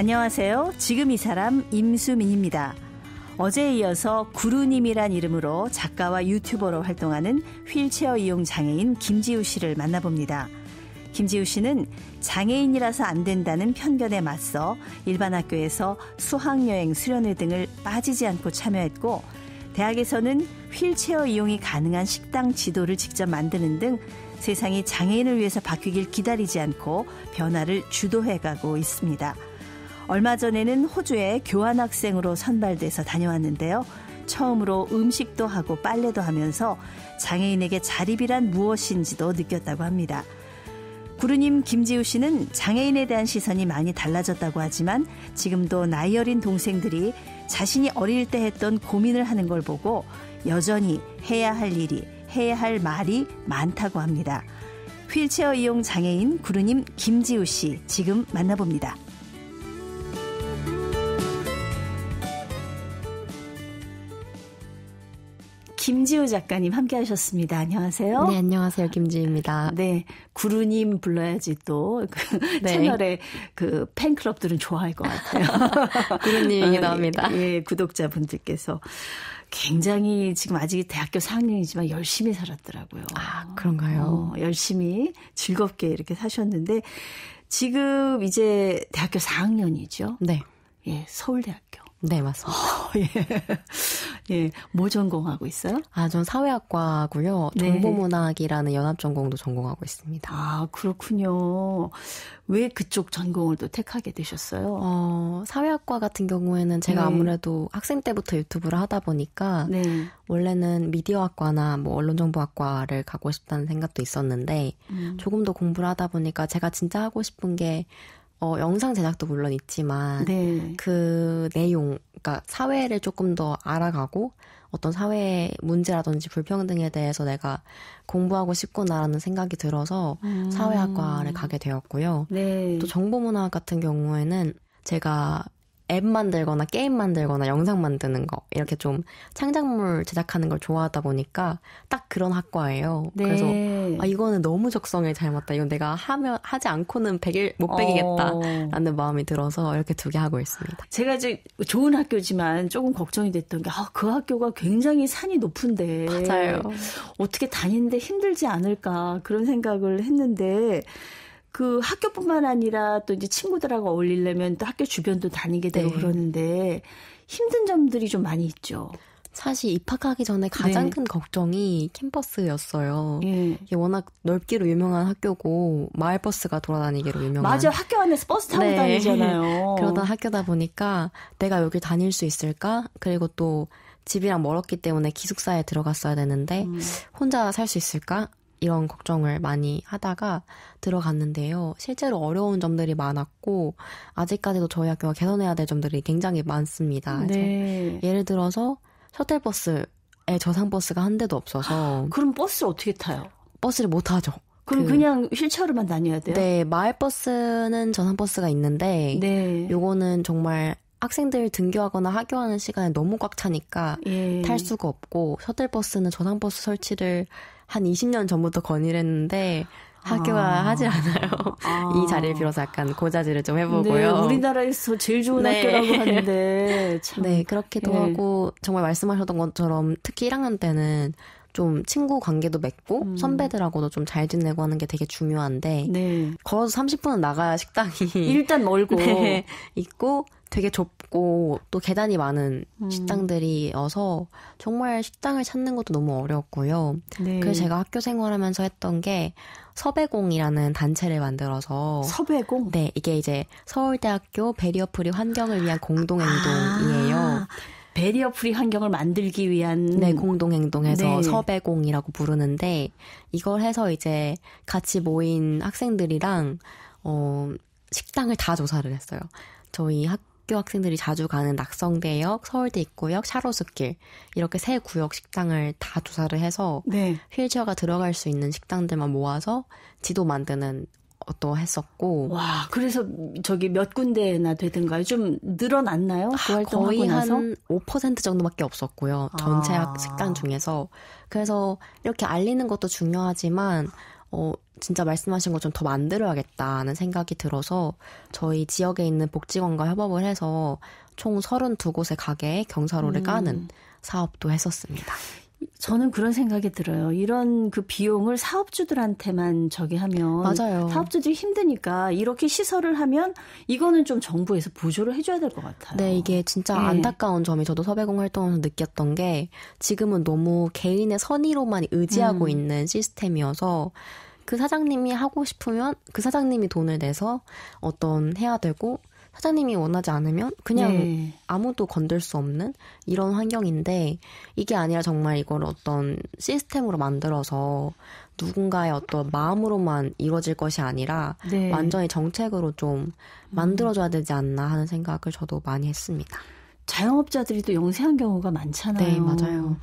안녕하세요. 지금 이 사람 임수민입니다. 어제에 이어서 구루님이란 이름으로 작가와 유튜버로 활동하는 휠체어 이용 장애인 김지우 씨를 만나봅니다. 김지우 씨는 장애인이라서 안 된다는 편견에 맞서 일반 학교에서 수학여행 수련회 등을 빠지지 않고 참여했고 대학에서는 휠체어 이용이 가능한 식당 지도를 직접 만드는 등 세상이 장애인을 위해서 바뀌길 기다리지 않고 변화를 주도해 가고 있습니다. 얼마 전에는 호주에 교환학생으로 선발돼서 다녀왔는데요. 처음으로 음식도 하고 빨래도 하면서 장애인에게 자립이란 무엇인지도 느꼈다고 합니다. 구르님 김지우 씨는 장애인에 대한 시선이 많이 달라졌다고 하지만 지금도 나이 어린 동생들이 자신이 어릴 때 했던 고민을 하는 걸 보고 여전히 해야 할 일이, 해야 할 말이 많다고 합니다. 휠체어 이용 장애인 구르님 김지우 씨 지금 만나봅니다. 김지호 작가님 함께 하셨습니다. 안녕하세요. 네, 안녕하세요. 김지입니다. 네. 구루님 불러야지 또그 네. 채널에 그 팬클럽들은 좋아할 것 같아요. 구루님이 아, 나옵니다. 예, 예, 구독자분들께서 굉장히 지금 아직 대학교 4학년이지만 열심히 살았더라고요. 아, 그런가요? 어, 열심히 즐겁게 이렇게 사셨는데 지금 이제 대학교 4학년이죠? 네. 예, 서울대학교. 네, 맞습니다. 어, 예. 예, 뭐 전공하고 있어요? 아, 전 사회학과고요. 네. 정보문학이라는 연합 전공도 전공하고 있습니다. 아, 그렇군요. 왜 그쪽 전공을 또 택하게 되셨어요? 어, 사회학과 같은 경우에는 제가 네. 아무래도 학생 때부터 유튜브를 하다 보니까 네. 원래는 미디어학과나 뭐 언론정보학과를 가고 싶다는 생각도 있었는데 음. 조금 더 공부를 하다 보니까 제가 진짜 하고 싶은 게 어, 영상 제작도 물론 있지만 네. 그 내용, 그니까 사회를 조금 더 알아가고 어떤 사회의 문제라든지 불평등에 대해서 내가 공부하고 싶구나라는 생각이 들어서 음. 사회학과를 가게 되었고요. 네. 또정보문화 같은 경우에는 제가 앱 만들거나 게임 만들거나 영상 만드는 거 이렇게 좀 창작물 제작하는 걸 좋아하다 보니까 딱 그런 학과예요. 네. 그래서 아 이거는 너무 적성에 잘 맞다. 이건 내가 하면 하지 않고는 백일 못 백이겠다라는 어. 마음이 들어서 이렇게 두 개 하고 있습니다. 제가 이제 좋은 학교지만 조금 걱정이 됐던 게그 아, 그 학교가 굉장히 산이 높은데 맞아요. 어떻게 다니는데 힘들지 않을까 그런 생각을 했는데 그 학교뿐만 아니라 또 이제 친구들하고 어울리려면 또 학교 주변도 다니게 되고 네. 그러는데 힘든 점들이 좀 많이 있죠. 사실 입학하기 전에 가장 네. 큰 걱정이 캠퍼스였어요. 네. 이게 워낙 넓기로 유명한 학교고 마을 버스가 돌아다니기로 유명한. 맞아 학교 안에서 버스 타고 네. 다니잖아요. 그러다 학교다 보니까 내가 여기 다닐 수 있을까? 그리고 또 집이랑 멀었기 때문에 기숙사에 들어갔어야 되는데 음. 혼자 살 수 있을까? 이런 걱정을 많이 하다가 들어갔는데요. 실제로 어려운 점들이 많았고 아직까지도 저희 학교가 개선해야 될 점들이 굉장히 많습니다. 네. 예를 들어서 셔틀버스에 저상버스가 한 대도 없어서 아, 그럼 버스를 어떻게 타요? 버스를 못 타죠. 그럼 그, 냥 휠체어로만 다녀야 돼요? 네, 마을버스는 저상버스가 있는데 네. 요거는 정말 학생들 등교하거나 학교하는 시간에 너무 꽉 차니까 예. 탈 수가 없고 셔틀버스는 저상버스 설치를 한 20년 전부터 건의를 했는데 학교가 아. 하질 않아요. 아. 이 자리를 빌어서 약간 고자질을 좀 해보고요. 네, 우리나라에서 제일 좋은 네. 학교라고 하는데. 참. 네, 그렇게도 네. 예. 하고 정말 말씀하셨던 것처럼 특히 1학년 때는 좀 친구 관계도 맺고 음. 선배들하고도 좀 잘 지내고 하는 게 되게 중요한데 걸어서 30분은 나가야 식당이 일단 멀고 네, 있고 되게 좁 높고 또 계단이 많은 음. 식당들이어서 정말 식당을 찾는 것도 너무 어렵고요. 네. 그래서 제가 학교 생활하면서 했던 게 섭외공이라는 단체를 만들어서 섭외공? 네, 이게 이제 서울대학교 베리어프리 환경을 위한 공동행동이에요. 아. 베리어 프리 환경을 만들기 위한 네, 공동 행동에서 네. 섭외공이라고 부르는데 이걸 해서 이제 같이 모인 학생들이랑 어 식당을 다 조사를 했어요. 저희 학 학교 학생들이 자주 가는 낙성대역, 서울대 입구역, 샤로스길 이렇게 세 구역 식당을 다 조사를 해서 네. 휠체어가 들어갈 수 있는 식당들만 모아서 지도 만드는 어도 했었고. 와, 그래서 저기 몇 군데나 되든가요? 좀 늘어났나요? 그 아, 거의 한 5% 정도밖에 없었고요. 전체 아. 식당 중에서. 그래서 이렇게 알리는 것도 중요하지만 어, 진짜 말씀하신 것처럼 더 만들어야겠다는 생각이 들어서 저희 지역에 있는 복지관과 협업을 해서 총 32곳의 가게에 경사로를 음. 까는 사업도 했었습니다. 저는 그런 생각이 들어요. 이런 그 비용을 사업주들한테만 저기 하면 맞아요. 사업주들이 힘드니까 이렇게 시설을 하면 이거는 좀 정부에서 보조를 해줘야 될 것 같아요. 네, 이게 진짜 네. 안타까운 점이 저도 섭외공 활동하면서 느꼈던 게 지금은 너무 개인의 선의로만 의지하고 음. 있는 시스템이어서 그 사장님이 하고 싶으면 그 사장님이 돈을 내서 어떤 해야 되고 사장님이 원하지 않으면 그냥 네. 아무도 건들 수 없는 이런 환경인데 이게 아니라 정말 이걸 어떤 시스템으로 만들어서 누군가의 어떤 마음으로만 이루어질 것이 아니라 네. 완전히 정책으로 좀 음. 만들어줘야 되지 않나 하는 생각을 저도 많이 했습니다. 자영업자들이 또 영세한 경우가 많잖아요. 네, 맞아요.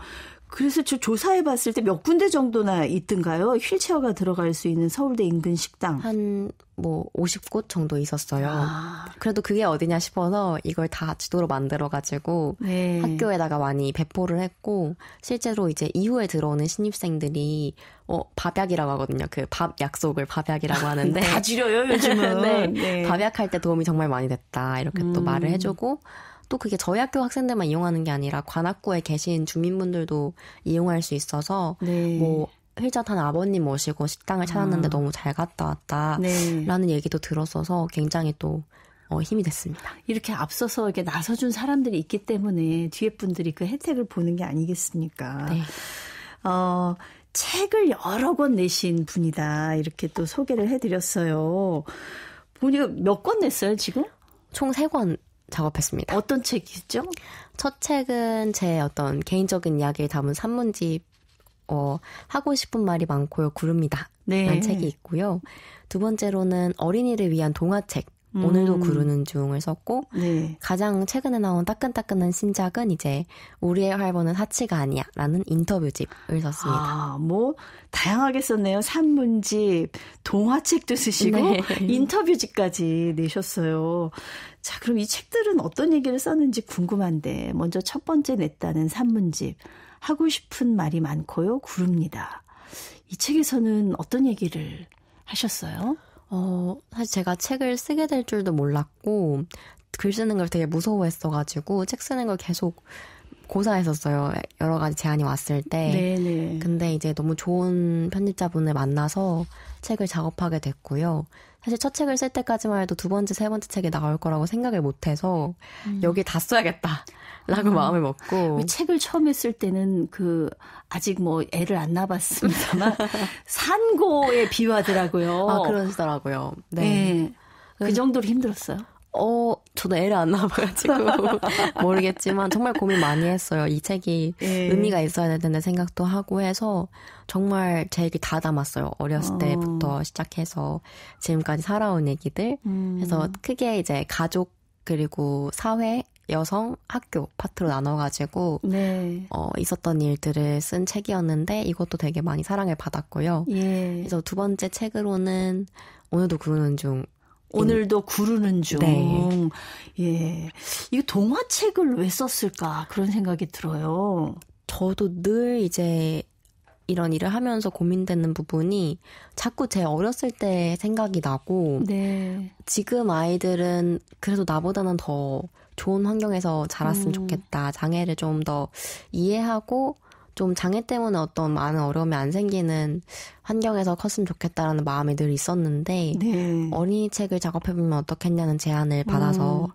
그래서 저 조사해 봤을 때 몇 군데 정도나 있던가요? 휠체어가 들어갈 수 있는 서울대 인근 식당. 한 뭐 50곳 정도 있었어요. 아. 그래도 그게 어디냐 싶어서 이걸 다 지도로 만들어 가지고 네. 학교에다가 많이 배포를 했고 실제로 이제 이후에 들어오는 신입생들이 어 밥약이라고 하거든요. 그 밥 약속을 밥약이라고 아, 하는데 다 줄여요, 요즘은. 네. 네. 밥약할 때 도움이 정말 많이 됐다. 이렇게 음. 또 말을 해 주고 또 그게 저희 학교 학생들만 이용하는 게 아니라 관악구에 계신 주민분들도 이용할 수 있어서 네. 뭐 회자 탄 아버님 모시고 식당을 찾았는데 아. 너무 잘 갔다 왔다라는 네. 얘기도 들었어서 굉장히 또 어, 힘이 됐습니다. 이렇게 앞서서 이렇게 나서준 사람들이 있기 때문에 뒤에 분들이 그 혜택을 보는 게 아니겠습니까? 네. 어, 책을 여러 권 내신 분이다. 이렇게 또 소개를 해드렸어요. 보니까 몇권 냈어요, 지금? 총 3권 작업했습니다. 어떤 책이죠? 첫 책은 제 어떤 개인적인 이야기를 담은 산문집 어, 하고 싶은 말이 많고요. 구릅니다. 네. 책이 있고요. 두 번째로는 어린이를 위한 동화책 음. 오늘도 구르는 중을 썼고 네. 가장 최근에 나온 따끈따끈한 신작은 이제 우리의 활보는 하치가 아니야라는 인터뷰집을 썼습니다. 아, 뭐 다양하게 썼네요. 산문집, 동화책도 쓰시고 네. 인터뷰집까지 내셨어요. 자, 그럼 이 책들은 어떤 얘기를 썼는지 궁금한데 먼저 첫 번째 냈다는 산문집 하고 싶은 말이 많고요. 구릅니다. 이 책에서는 어떤 얘기를 하셨어요? 어, 사실 제가 책을 쓰게 될 줄도 몰랐고, 글 쓰는 걸 되게 무서워했어가지고, 책 쓰는 걸 계속 고사했었어요. 여러 가지 제안이 왔을 때. 네네. 네. 근데 이제 너무 좋은 편집자분을 만나서 책을 작업하게 됐고요. 사실 첫 책을 쓸 때까지만 해도 두 번째, 세 번째 책이 나올 거라고 생각을 못해서 음. 여기 다 써야겠다. 라고 음. 마음을 먹고. 책을 처음 했을 때는 그, 아직 뭐 애를 안 낳았습니다만, 산고에 비유하더라고요. 아, 그러시더라고요. 네. 네. 그 정도로 힘들었어요. 어, 저도 애를 안 낳아봐가지고 모르겠지만 정말 고민 많이 했어요. 이 책이 예. 의미가 있어야 될 텐데 생각도 하고 해서 정말 제 얘기 다 담았어요. 어렸을 어. 때부터 시작해서 지금까지 살아온 얘기들. 음. 그래서 크게 이제 가족 그리고 사회 여성 학교 파트로 나눠가지고 네. 어, 있었던 일들을 쓴 책이었는데 이것도 되게 많이 사랑을 받았고요. 예. 그래서 두 번째 책으로는 오늘도 구르는 중 오늘도 구르는 중. 네. 예. 이거 동화책을 왜 썼을까? 그런 생각이 들어요. 저도 늘 이제 이런 일을 하면서 고민되는 부분이 자꾸 제 어렸을 때 생각이 나고 네. 지금 아이들은 그래도 나보다는 더 좋은 환경에서 자랐으면 음. 좋겠다. 장애를 좀 더 이해하고 좀 장애 때문에 어떤 많은 어려움이 안 생기는 환경에서 컸으면 좋겠다라는 마음이 늘 있었는데 네. 어린이 책을 작업해보면 어떻겠냐는 제안을 받아서 음.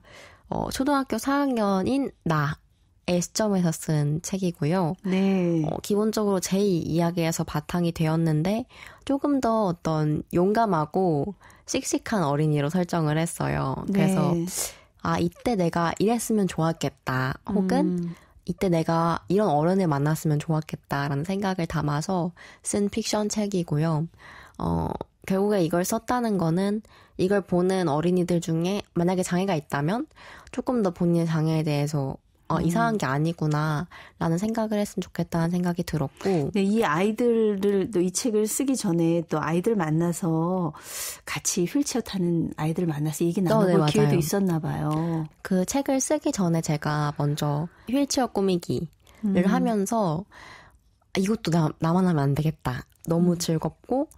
어, 초등학교 4학년인 나 S점에서 쓴 책이고요. 네. 어, 기본적으로 제 이야기에서 바탕이 되었는데 조금 더 어떤 용감하고 씩씩한 어린이로 설정을 했어요. 네. 그래서 아 이때 내가 이랬으면 좋았겠다. 혹은 음. 이때 내가 이런 어른을 만났으면 좋았겠다라는 생각을 담아서 쓴 픽션 책이고요. 어, 결국에 이걸 썼다는 거는 이걸 보는 어린이들 중에 만약에 장애가 있다면 조금 더 본인의 장애에 대해서 어, 음. 이상한 게 아니구나라는 생각을 했으면 좋겠다는 생각이 들었고. 네, 이 아이들을 또 이 책을 쓰기 전에 또 아이들 만나서 같이 휠체어 타는 아이들 만나서 얘기 어, 나눠볼 어, 네, 기회도 있었나 봐요. 그 책을 쓰기 전에 제가 먼저 휠체어 꾸미기를 음. 하면서 이것도 나, 나만 하면 안 되겠다. 너무 음. 즐겁고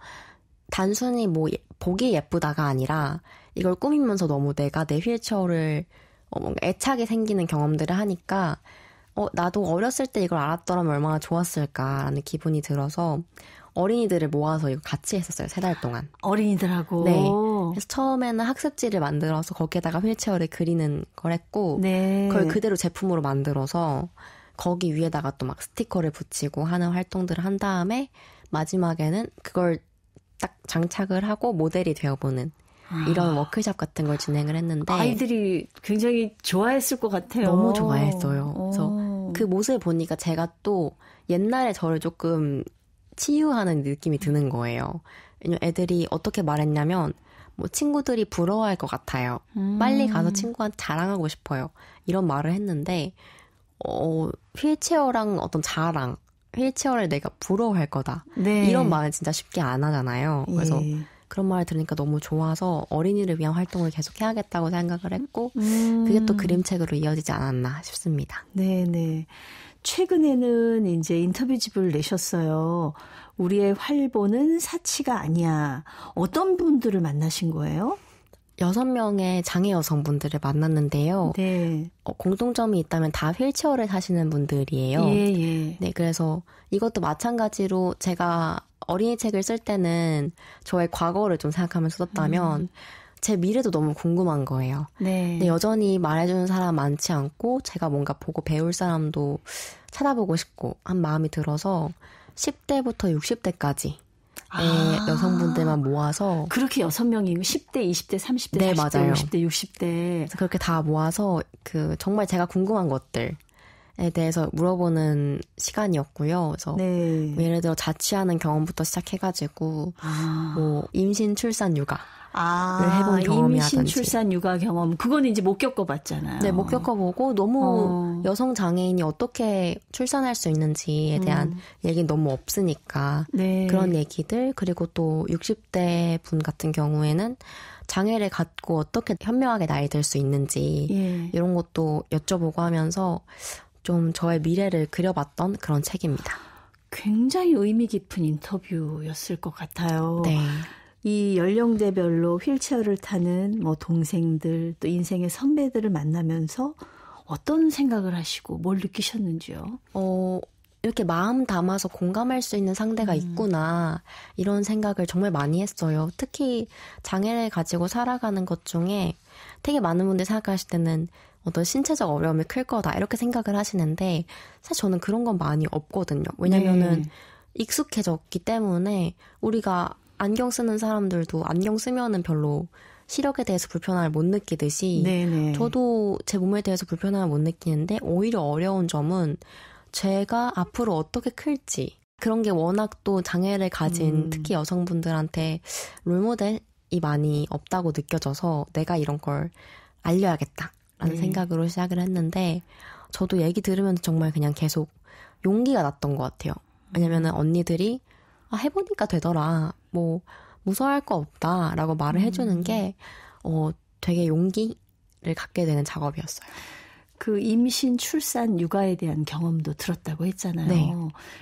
단순히 뭐 예, 보기 예쁘다가 아니라 이걸 꾸미면서 너무 내가 내 휠체어를 어, 뭔가 애착이 생기는 경험들을 하니까 어, 나도 어렸을 때 이걸 알았더라면 얼마나 좋았을까라는 기분이 들어서 어린이들을 모아서 이거 같이 했었어요. 세 달 동안. 어린이들하고. 네. 그래서 처음에는 학습지를 만들어서 거기에다가 휠체어를 그리는 걸 했고 네. 그걸 그대로 제품으로 만들어서 거기 위에다가 또 막 스티커를 붙이고 하는 활동들을 한 다음에 마지막에는 그걸 딱 장착을 하고 모델이 되어보는 이런 워크샵 같은 걸 진행을 했는데 아이들이 굉장히 좋아했을 것 같아요. 너무 좋아했어요. 어. 그래서 그 모습을 보니까 제가 또 옛날에 저를 조금 치유하는 느낌이 드는 거예요. 왜냐면 애들이 어떻게 말했냐면 뭐 친구들이 부러워할 것 같아요. 음. 빨리 가서 친구한테 자랑하고 싶어요. 이런 말을 했는데 어 휠체어랑 어떤 자랑 휠체어를 내가 부러워할 거다. 네. 이런 말은 진짜 쉽게 안 하잖아요. 그래서 예. 그런 말을 들으니까 너무 좋아서 어린이를 위한 활동을 계속 해야겠다고 생각을 했고 음. 그게 또 그림책으로 이어지지 않았나 싶습니다. 네, 네. 최근에는 이제 인터뷰집을 내셨어요. 우리의 활보는 사치가 아니야. 어떤 분들을 만나신 거예요? 여섯 명의 장애 여성분들을 만났는데요. 네. 어, 공통점이 있다면 다 휠체어를 타시는 분들이에요. 예, 예. 네, 그래서 이것도 마찬가지로 제가 어린이 책을 쓸 때는 저의 과거를 좀 생각하면서 썼다면 음. 제 미래도 너무 궁금한 거예요. 네. 근데 여전히 말해주는 사람 많지 않고 제가 뭔가 보고 배울 사람도 찾아보고 싶고 한 마음이 들어서 10대부터 60대까지 아. 여성분들만 모아서 그렇게 여섯 명이 10대, 20대, 30대, 네, 40대, 맞아요. 50대, 60대 그렇게 다 모아서 그 정말 제가 궁금한 것들 에 대해서 물어보는 시간이었고요. 그래서 네. 뭐 예를 들어 자취하는 경험부터 시작해가지고 아. 뭐 임신, 출산, 육아 아, 그 해본 경험이라든지 임신, 출산, 육아 경험 그거는 이제 못 겪어봤잖아요. 네, 못 겪어보고 너무 어. 여성 장애인이 어떻게 출산할 수 있는지에 대한 음. 얘기는 너무 없으니까 네. 그런 얘기들 그리고 또 60대 분 같은 경우에는 장애를 갖고 어떻게 현명하게 나이 들 수 있는지 예. 이런 것도 여쭤보고 하면서 좀 저의 미래를 그려봤던 그런 책입니다. 굉장히 의미 깊은 인터뷰였을 것 같아요. 네. 이 연령대별로 휠체어를 타는 뭐 동생들 또 인생의 선배들을 만나면서 어떤 생각을 하시고 뭘 느끼셨는지요? 어, 이렇게 마음 담아서 공감할 수 있는 상대가 음. 있구나 이런 생각을 정말 많이 했어요. 특히 장애를 가지고 살아가는 것 중에 되게 많은 분들이 생각하실 때는 어떤 신체적 어려움이 클 거다 이렇게 생각을 하시는데 사실 저는 그런 건 많이 없거든요. 왜냐면은 네. 익숙해졌기 때문에 우리가 안경 쓰는 사람들도 안경 쓰면은 별로 시력에 대해서 불편함을 못 느끼듯이 네네. 저도 제 몸에 대해서 불편함을 못 느끼는데 오히려 어려운 점은 제가 앞으로 어떻게 클지 그런 게 워낙 또 장애를 가진 음. 특히 여성분들한테 롤모델이 많이 없다고 느껴져서 내가 이런 걸 알려야겠다라는 네. 생각으로 시작을 했는데 저도 얘기 들으면서 정말 그냥 계속 용기가 났던 것 같아요. 왜냐면은 음. 언니들이 아, 해보니까 되더라. 뭐 무서워할 거 없다라고 말을 해주는 음. 게 어, 되게 용기를 갖게 되는 작업이었어요. 그 임신, 출산, 육아에 대한 경험도 들었다고 했잖아요. 네.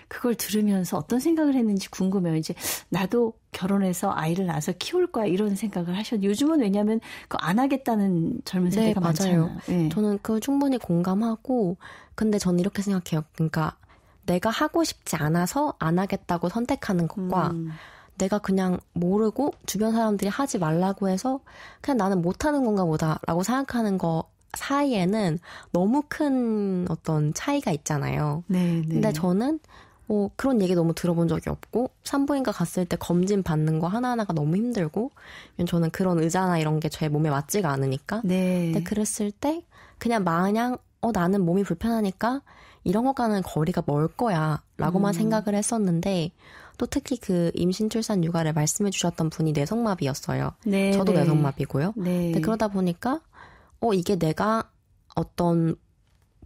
그걸 들으면서 어떤 생각을 했는지 궁금해요. 이제 나도 결혼해서 아이를 낳아서 키울 거야 이런 생각을 하셨는데 요즘은 왜냐하면 그 안 하겠다는 젊은 네, 세대가 네, 많잖아요. 네. 저는 그 충분히 공감하고 근데 저는 이렇게 생각해요. 그러니까 내가 하고 싶지 않아서 안 하겠다고 선택하는 것과 음. 내가 그냥 모르고 주변 사람들이 하지 말라고 해서 그냥 나는 못하는 건가 보다라고 생각하는 거 사이에는 너무 큰 어떤 차이가 있잖아요. 네, 근데 네. 저는 뭐 그런 얘기 너무 들어본 적이 없고 산부인과 갔을 때 검진 받는 거 하나하나가 너무 힘들고 저는 그런 의자나 이런 게 제 몸에 맞지가 않으니까 네. 근데 그랬을 때 그냥 마냥 어 나는 몸이 불편하니까 이런 것과는 거리가 멀 거야라고만 음. 생각을 했었는데 또 특히 그 임신 출산 육아를 말씀해 주셨던 분이 내성마비였어요 네, 저도 네. 뇌성마비고요. 네. 근데 그러다 보니까 어 이게 내가 어떤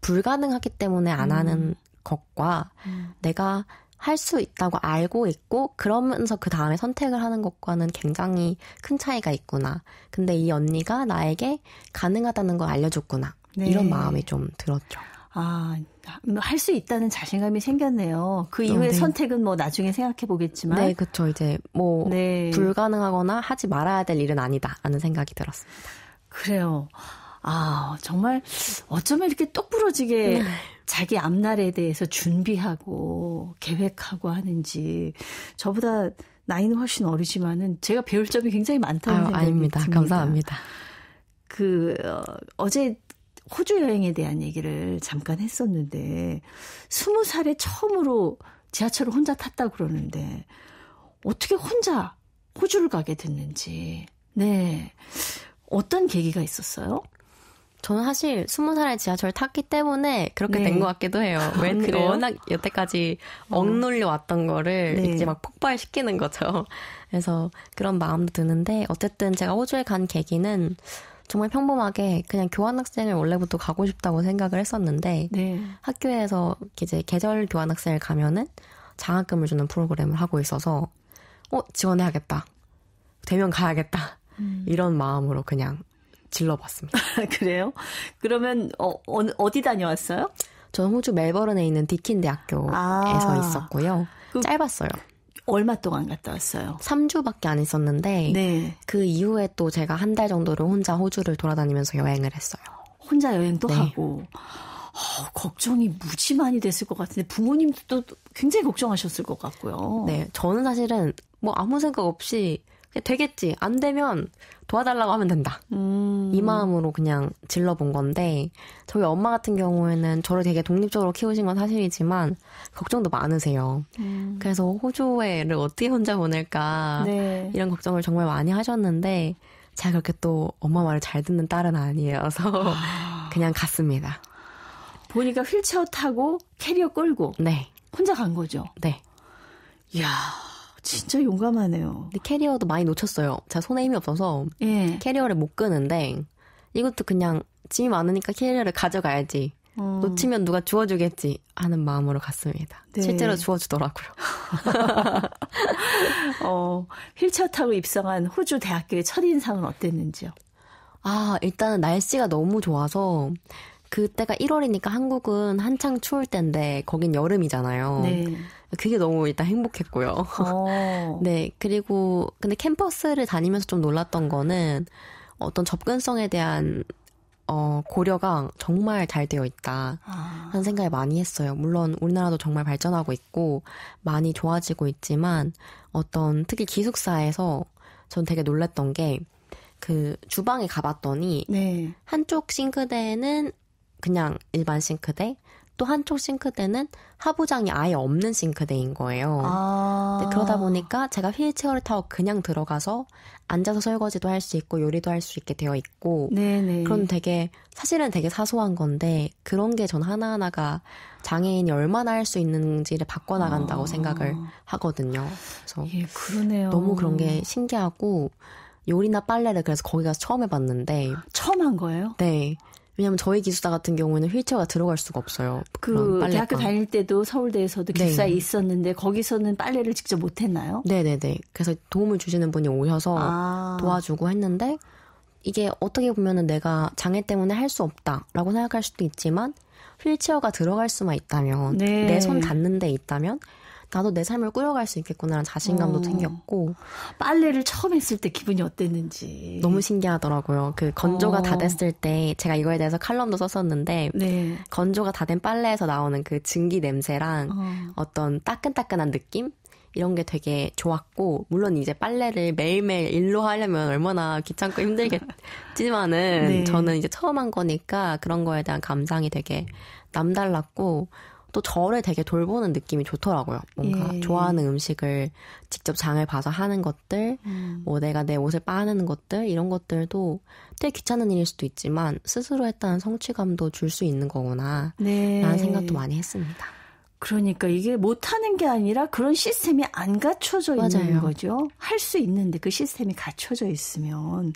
불가능하기 때문에 안 음. 하는 것과 음. 내가 할 수 있다고 알고 있고 그러면서 그 다음에 선택을 하는 것과는 굉장히 큰 차이가 있구나. 근데 이 언니가 나에게 가능하다는 걸 알려줬구나. 네. 이런 마음이 좀 들었죠. 아, 할 수 있다는 자신감이 생겼네요. 그 네. 이후의 어, 네. 선택은 뭐 나중에 생각해 보겠지만. 네, 그쵸. 이제 뭐, 네. 불가능하거나 하지 말아야 될 일은 아니다라는 생각이 들었습니다. 그래요. 아, 정말 어쩌면 이렇게 똑부러지게 네. 자기 앞날에 대해서 준비하고 계획하고 하는지 저보다 나이는 훨씬 어리지만은 제가 배울 점이 굉장히 많다는 아유, 생각이 아닙니다. 듭니다. 감사합니다. 그 어, 어제 호주 여행에 대한 얘기를 잠깐 했었는데 20살에 처음으로 지하철을 혼자 탔다 고 그러는데 어떻게 혼자 호주를 가게 됐는지 네 어떤 계기가 있었어요? 저는 사실 20살에 지하철 탔기 때문에 그렇게 네. 된것 같기도 해요. 웬, 아, 워낙 여태까지 음. 억눌려 왔던 거를 네. 이제 막 폭발시키는 거죠. 그래서 그런 마음도 드는데 어쨌든 제가 호주에 간 계기는 정말 평범하게 그냥 교환학생을 원래부터 가고 싶다고 생각을 했었는데 네. 학교에서 이제 계절 교환학생을 가면은 장학금을 주는 프로그램을 하고 있어서 어 지원해야겠다 되면 가야겠다 음. 이런 마음으로 그냥 질러봤습니다. 그래요? 그러면 어, 어, 디 다녀왔어요? 저는 호주 멜버른에 있는 디킨 대학교에서 아. 있었고요. 그, 짧았어요. 얼마 동안 갔다 왔어요? 3주밖에 안 있었는데 네. 그 이후에 또 제가 한 달 정도를 혼자 호주를 돌아다니면서 여행을 했어요. 혼자 여행도 네. 하고 어, 걱정이 무지 많이 됐을 것 같은데 부모님도 굉장히 걱정하셨을 것 같고요. 네, 저는 사실은 뭐 아무 생각 없이 예, 되겠지. 안 되면 도와달라고 하면 된다. 음. 이 마음으로 그냥 질러본 건데, 저희 엄마 같은 경우에는 저를 되게 독립적으로 키우신 건 사실이지만, 걱정도 많으세요. 음. 그래서 호주에를 어떻게 혼자 보낼까, 네. 이런 걱정을 정말 많이 하셨는데, 제가 그렇게 또 엄마 말을 잘 듣는 딸은 아니어서, 아. 그냥 갔습니다. 보니까 휠체어 타고 캐리어 끌고, 네. 혼자 간 거죠? 네. 이야. 진짜 용감하네요. 근데 캐리어도 많이 놓쳤어요. 제가 손에 힘이 없어서 예. 캐리어를 못 끄는데 이것도 그냥 짐이 많으니까 캐리어를 가져가야지. 어. 놓치면 누가 주워주겠지 하는 마음으로 갔습니다. 네. 실제로 주워주더라고요. 어, 휠체어 타고 입성한 호주 대학교의 첫인상은 어땠는지요? 아, 일단은 날씨가 너무 좋아서 그때가 1월이니까 한국은 한창 추울 텐데 거긴 여름이잖아요. 네. 그게 너무 일단 행복했고요. 어. 네, 그리고 근데 캠퍼스를 다니면서 좀 놀랐던 거는 어떤 접근성에 대한 어, 고려가 정말 잘 되어 있다. 하는 아. 생각을 많이 했어요. 물론 우리나라도 정말 발전하고 있고, 많이 좋아지고 있지만, 어떤, 특히 기숙사에서 전 되게 놀랐던 게, 그 주방에 가봤더니, 네. 한쪽 싱크대는 그냥 일반 싱크대, 또 한쪽 싱크대는 하부장이 아예 없는 싱크대인 거예요. 아. 그러다 보니까 제가 휠체어를 타고 그냥 들어가서 앉아서 설거지도 할 수 있고 요리도 할 수 있게 되어 있고 네네. 그런 되게 사실은 되게 사소한 건데 그런 게 전 하나하나가 장애인이 얼마나 할 수 있는지를 바꿔나간다고 아. 생각을 하거든요. 그래서 예, 그러네요. 너무 그런 게 신기하고 요리나 빨래를 그래서 거기 가서 처음 해봤는데 처음 한 거예요? 네. 왜냐면 저희 기숙사 같은 경우에는 휠체어가 들어갈 수가 없어요. 그 대학교 다닐 때도 서울대에서도 네. 기숙사에 네. 있었는데 거기서는 빨래를 직접 못 했나요? 네네네. 그래서 도움을 주시는 분이 오셔서 아. 도와주고 했는데 이게 어떻게 보면은 내가 장애 때문에 할 수 없다라고 생각할 수도 있지만 휠체어가 들어갈 수만 있다면 네. 내손 닿는 데 있다면 나도 내 삶을 꾸려갈 수 있겠구나라는 자신감도 어. 생겼고 빨래를 처음 했을 때 기분이 어땠는지 너무 신기하더라고요. 그 건조가 어. 다 됐을 때 제가 이거에 대해서 칼럼도 썼었는데 네. 건조가 다 된 빨래에서 나오는 그 증기 냄새랑 어. 떤 따끈따끈한 느낌 이런 게 되게 좋았고 물론 이제 빨래를 매일매일 일로 하려면 얼마나 귀찮고 힘들겠지만은 네. 저는 이제 처음 한 거니까 그런 거에 대한 감상이 되게 남달랐고 또 저를 되게 돌보는 느낌이 좋더라고요. 뭔가 예. 좋아하는 음식을 직접 장을 봐서 하는 것들, 음. 뭐 내가 내 옷을 빠는 것들, 이런 것들도 되게 귀찮은 일일 수도 있지만 스스로 했다는 성취감도 줄 수 있는 거구나. 네. 라는 생각도 많이 했습니다. 그러니까 이게 못하는 게 아니라 그런 시스템이 안 갖춰져 있는 맞아요. 거죠. 할 수 있는데 그 시스템이 갖춰져 있으면.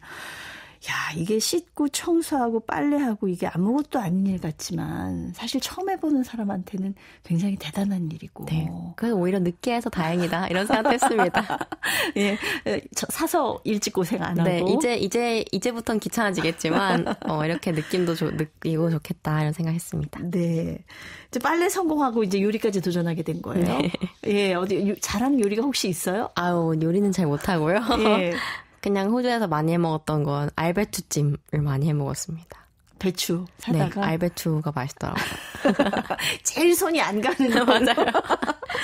야, 이게 씻고 청소하고 빨래하고 이게 아무것도 아닌 일 같지만 사실 처음 해보는 사람한테는 굉장히 대단한 일이고. 네. 그래서 오히려 늦게 해서 다행이다. 이런 생각했습니다. 예. 사서 일찍 고생 안 네, 하고. 이제, 이제, 이제부턴 귀찮아지겠지만, 어, 이렇게 느낌도 조, 느끼고 좋겠다. 이런 생각했습니다. 네. 이제 빨래 성공하고 이제 요리까지 도전하게 된 거예요. 네. 예. 어디, 요, 잘하는 요리가 혹시 있어요? 아우, 요리는 잘 못하고요. 예. 그냥 호주에서 많이 해 먹었던 건 알배추찜을 많이 해 먹었습니다. 배추 사다가 네, 알배추가 맛있더라고요. 제일 손이 안 가는 맞아요.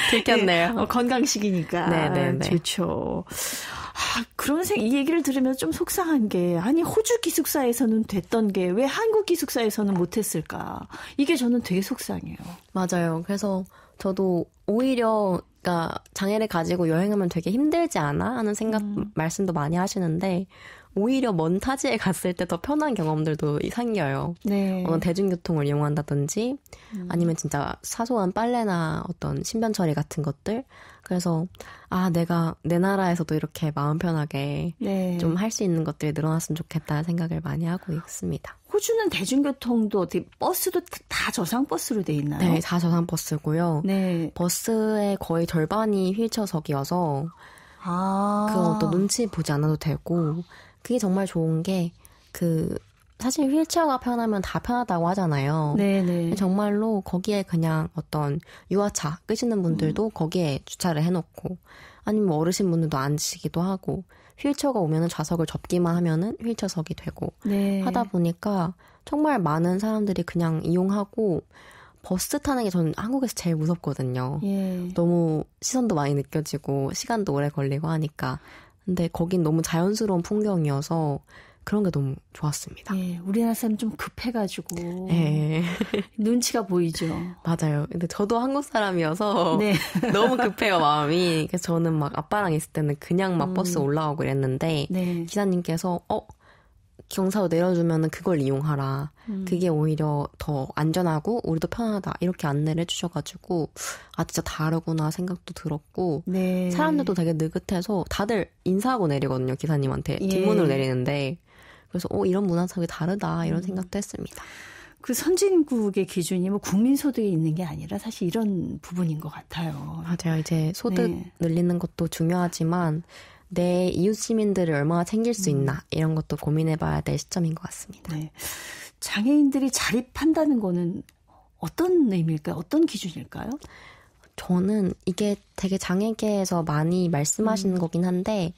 들켰네요. 네, 어, 건강식이니까 네네네. 네, 네. 좋죠. 아, 그런 생, 이 얘기를 들으면 좀 속상한 게 아니 호주 기숙사에서는 됐던 게 왜 한국 기숙사에서는 못했을까? 이게 저는 되게 속상해요. 맞아요. 그래서 저도 오히려 그러니까 장애를 가지고 여행하면 되게 힘들지 않아? 하는 생각 음. 말씀도 많이 하시는데 오히려 먼 타지에 갔을 때 더 편한 경험들도 생겨요. 네. 어떤 대중교통을 이용한다든지 음. 아니면 진짜 사소한 빨래나 어떤 신변 처리 같은 것들. 그래서 아 내가 내 나라에서도 이렇게 마음 편하게 네. 좀할 수 있는 것들이 늘어났으면 좋겠다 생각을 많이 하고 있습니다. 호주는 대중교통도 어떻 버스도 다 저상 버스로 돼 있나요? 네, 다 저상 버스고요. 네. 버스의 거의 절반이 휠체어석이어서 아. 그 어떤 눈치 보지 않아도 되고 그게 정말 좋은 게 그 사실 휠체어가 편하면 다 편하다고 하잖아요. 네네. 네. 정말로 거기에 그냥 어떤 유아차 끄시는 분들도 음. 거기에 주차를 해놓고 아니면 뭐 어르신 분들도 앉으시기도 하고 휠체어가 오면은 좌석을 접기만 하면은 휠체어석이 되고 네. 하다 보니까 정말 많은 사람들이 그냥 이용하고 버스 타는 게 저는 한국에서 제일 무섭거든요. 예. 너무 시선도 많이 느껴지고 시간도 오래 걸리고 하니까 근데 거긴 너무 자연스러운 풍경이어서 그런 게 너무 좋았습니다. 예, 우리나라 사람 좀 급해가지고 예. 눈치가 보이죠. 맞아요. 근데 저도 한국 사람이어서 네. 너무 급해요 마음이. 그래서 저는 막 아빠랑 있을 때는 그냥 막 음. 버스 올라오고 그랬는데 네. 기사님께서 어 경사로 내려주면은 그걸 이용하라. 음. 그게 오히려 더 안전하고 우리도 편하다. 이렇게 안내를 해주셔가지고 아 진짜 다르구나 생각도 들었고 네. 사람들도 되게 느긋해서 다들 인사하고 내리거든요 기사님한테 예. 뒷문으로 내리는데 그래서 오 어, 이런 문화상이 다르다 이런 음. 생각도 했습니다. 그 선진국의 기준이 뭐 국민소득이 있는 게 아니라 사실 이런 부분인 것 같아요. 맞아요. 이제 소득 네. 늘리는 것도 중요하지만 내 이웃 시민들을 얼마나 챙길 수 있나 음. 이런 것도 고민해봐야 될 시점인 것 같습니다. 네. 장애인들이 자립한다는 거는 어떤 의미일까요? 어떤 기준일까요? 저는 이게 되게 장애계에서 많이 말씀하시는 음. 거긴 한데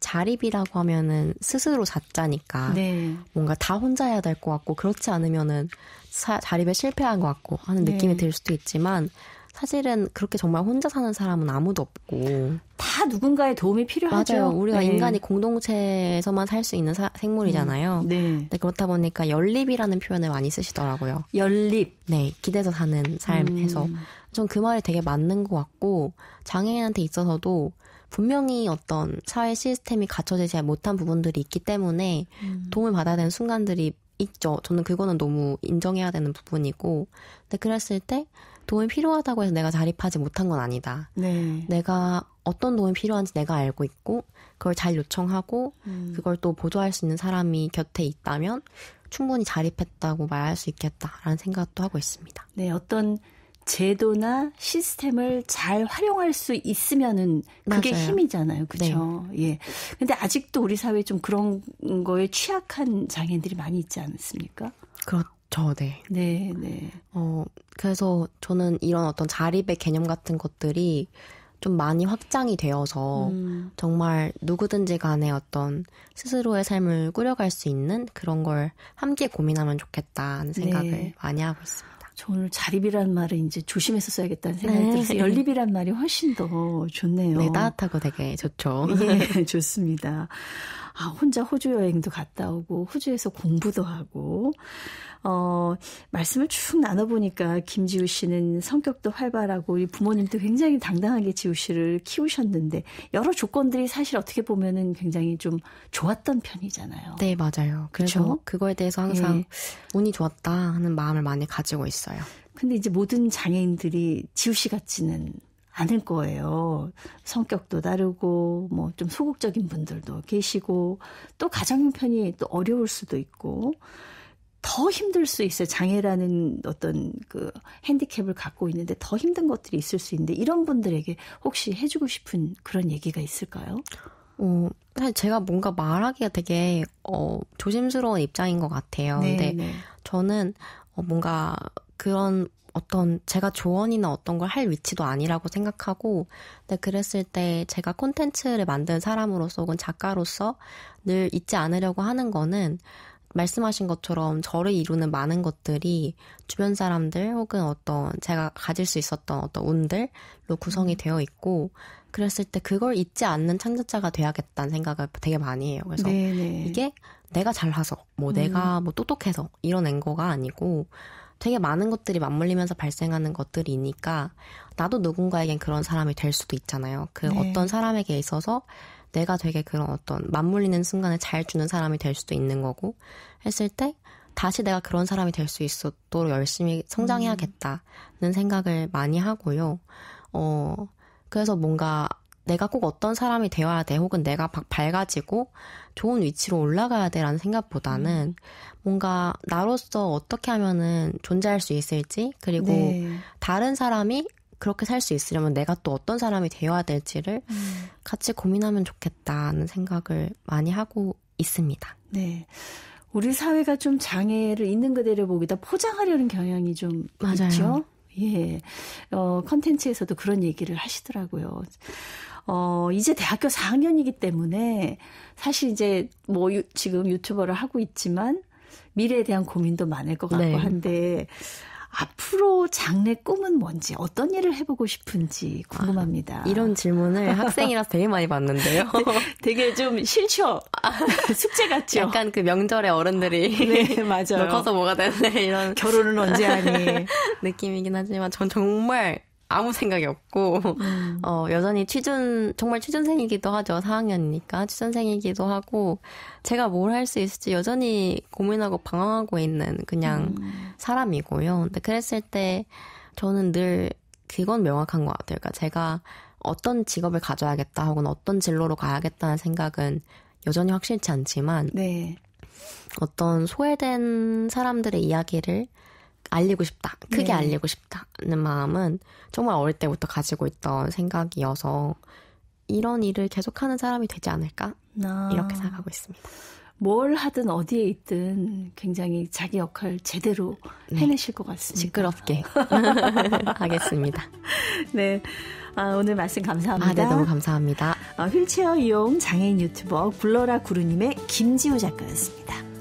자립이라고 하면은 스스로 잣자니까 네. 뭔가 다 혼자 해야 될 것 같고 그렇지 않으면은 사, 자립에 실패한 것 같고 하는 네. 느낌이 네. 들 수도 있지만 사실은 그렇게 정말 혼자 사는 사람은 아무도 없고 다 누군가의 도움이 필요하죠. 맞아요. 우리가 네. 인간이 공동체에서만 살 수 있는 사, 생물이잖아요. 음, 네. 네. 그렇다 보니까 연립이라는 표현을 많이 쓰시더라고요. 연립. 네. 기대서 사는 삶에서 음. 전그 말이 되게 맞는 것 같고 장애인한테 있어서도 분명히 어떤 사회 시스템이 갖춰지지 못한 부분들이 있기 때문에 음. 도움을 받아야 되는 순간들이 있죠. 저는 그거는 너무 인정해야 되는 부분이고. 근데 그랬을 때 도움이 필요하다고 해서 내가 자립하지 못한 건 아니다. 네. 내가 어떤 도움이 필요한지 내가 알고 있고 그걸 잘 요청하고 음. 그걸 또 보조할 수 있는 사람이 곁에 있다면 충분히 자립했다고 말할 수 있겠다라는 생각도 하고 있습니다. 네, 어떤 제도나 시스템을 잘 활용할 수 있으면은 그게 맞아요. 힘이잖아요. 그렇죠? 네. 예. 근데 아직도 우리 사회에 좀 그런 거에 취약한 장애인들이 많이 있지 않습니까? 그렇죠. 저, 네. 네, 네. 어, 그래서 저는 이런 어떤 자립의 개념 같은 것들이 좀 많이 확장이 되어서 음. 정말 누구든지 간에 어떤 스스로의 삶을 꾸려갈 수 있는 그런 걸 함께 고민하면 좋겠다는 생각을 네. 많이 하고 있습니다. 저 오늘 자립이란 말을 이제 조심해서 써야겠다는 생각이 네. 들어서 연립이란 말이 훨씬 더 좋네요. 네, 따뜻하고 되게 좋죠. 예, 좋습니다. 아, 혼자 호주 여행도 갔다 오고, 호주에서 공부도 하고, 어, 말씀을 쭉 나눠보니까 김지우 씨는 성격도 활발하고, 우리 부모님도 굉장히 당당하게 지우 씨를 키우셨는데, 여러 조건들이 사실 어떻게 보면은 굉장히 좀 좋았던 편이잖아요. 네, 맞아요. 그래서 그쵸? 그거에 대해서 항상 네. 운이 좋았다 하는 마음을 많이 가지고 있어요. 근데 이제 모든 장애인들이 지우 씨 같지는 않을 거예요. 성격도 다르고, 뭐, 좀 소극적인 분들도 계시고, 또 가정 형편이 또 어려울 수도 있고, 더 힘들 수 있어요. 장애라는 어떤 그 핸디캡을 갖고 있는데 더 힘든 것들이 있을 수 있는데, 이런 분들에게 혹시 해주고 싶은 그런 얘기가 있을까요? 어, 사실 제가 뭔가 말하기가 되게, 어, 조심스러운 입장인 것 같아요. 네, 근데 네. 저는, 어, 뭔가 그런 어떤 제가 조언이나 어떤 걸 할 위치도 아니라고 생각하고 근데 그랬을 때 제가 콘텐츠를 만든 사람으로서 혹은 작가로서 늘 잊지 않으려고 하는 거는 말씀하신 것처럼 저를 이루는 많은 것들이 주변 사람들 혹은 어떤 제가 가질 수 있었던 어떤 운들로 구성이 음. 되어 있고 그랬을 때 그걸 잊지 않는 창작자가 돼야겠다는 생각을 되게 많이 해요. 그래서 네네. 네. 이게 내가 잘나서 뭐 음. 내가 뭐 똑똑해서 이런 앵거가 아니고 되게 많은 것들이 맞물리면서 발생하는 것들이니까 나도 누군가에겐 그런 사람이 될 수도 있잖아요. 그 네. 어떤 사람에게 있어서 내가 되게 그런 어떤 맞물리는 순간을 잘 주는 사람이 될 수도 있는 거고 했을 때 다시 내가 그런 사람이 될 수 있도록 열심히 성장해야겠다는 음. 생각을 많이 하고요. 어, 그래서 뭔가 내가 꼭 어떤 사람이 되어야 돼 혹은 내가 밝아지고 좋은 위치로 올라가야 돼라는 생각보다는 음. 뭔가 나로서 어떻게 하면은 존재할 수 있을지 그리고 네. 다른 사람이 그렇게 살 수 있으려면 내가 또 어떤 사람이 되어야 될지를 음. 같이 고민하면 좋겠다는 생각을 많이 하고 있습니다. 네. 우리 사회가 좀 장애를 있는 그대로 보기다 포장하려는 경향이 좀 맞아요. 있죠. 예. 어, 컨텐츠에서도 그런 얘기를 하시더라고요. 어, 이제 대학교 4학년이기 때문에 사실 이제 뭐 유, 지금 유튜버를 하고 있지만 미래에 대한 고민도 많을 것 같고 네. 한데 앞으로 장래 꿈은 뭔지 어떤 일을 해보고 싶은지 궁금합니다. 아, 이런 질문을 학생이라서 되게 많이 받는데요. 네, 되게 좀 실초 숙제 같죠. 약간 그 명절에 어른들이 아, 네 맞아요. 커서 뭐가 되네 이런 결혼은 언제 하니 느낌이긴 하지만 전 정말 아무 생각이 없고 음. 어 여전히 취준 정말 취준생이기도 하죠 4학년이니까 취준생이기도 하고 제가 뭘 할 수 있을지 여전히 고민하고 방황하고 있는 그냥 음. 사람이고요. 근데 그랬을 때 저는 늘 그건 명확한 것 같아요. 그러니까 제가 어떤 직업을 가져야겠다 혹은 어떤 진로로 가야겠다는 생각은 여전히 확실치 않지만 네. 어떤 소외된 사람들의 이야기를 알리고 싶다. 크게 네. 알리고 싶다는 마음은 정말 어릴 때부터 가지고 있던 생각이어서 이런 일을 계속하는 사람이 되지 않을까? 아. 이렇게 생각하고 있습니다. 뭘 하든 어디에 있든 굉장히 자기 역할 제대로 네. 해내실 네. 것 같습니다. 시끄럽게 하겠습니다. 네. 아, 오늘 말씀 감사합니다. 아, 네, 너무 감사합니다. 아, 휠체어 이용 장애인 유튜버 굴러라 구루님의 김지우 작가였습니다.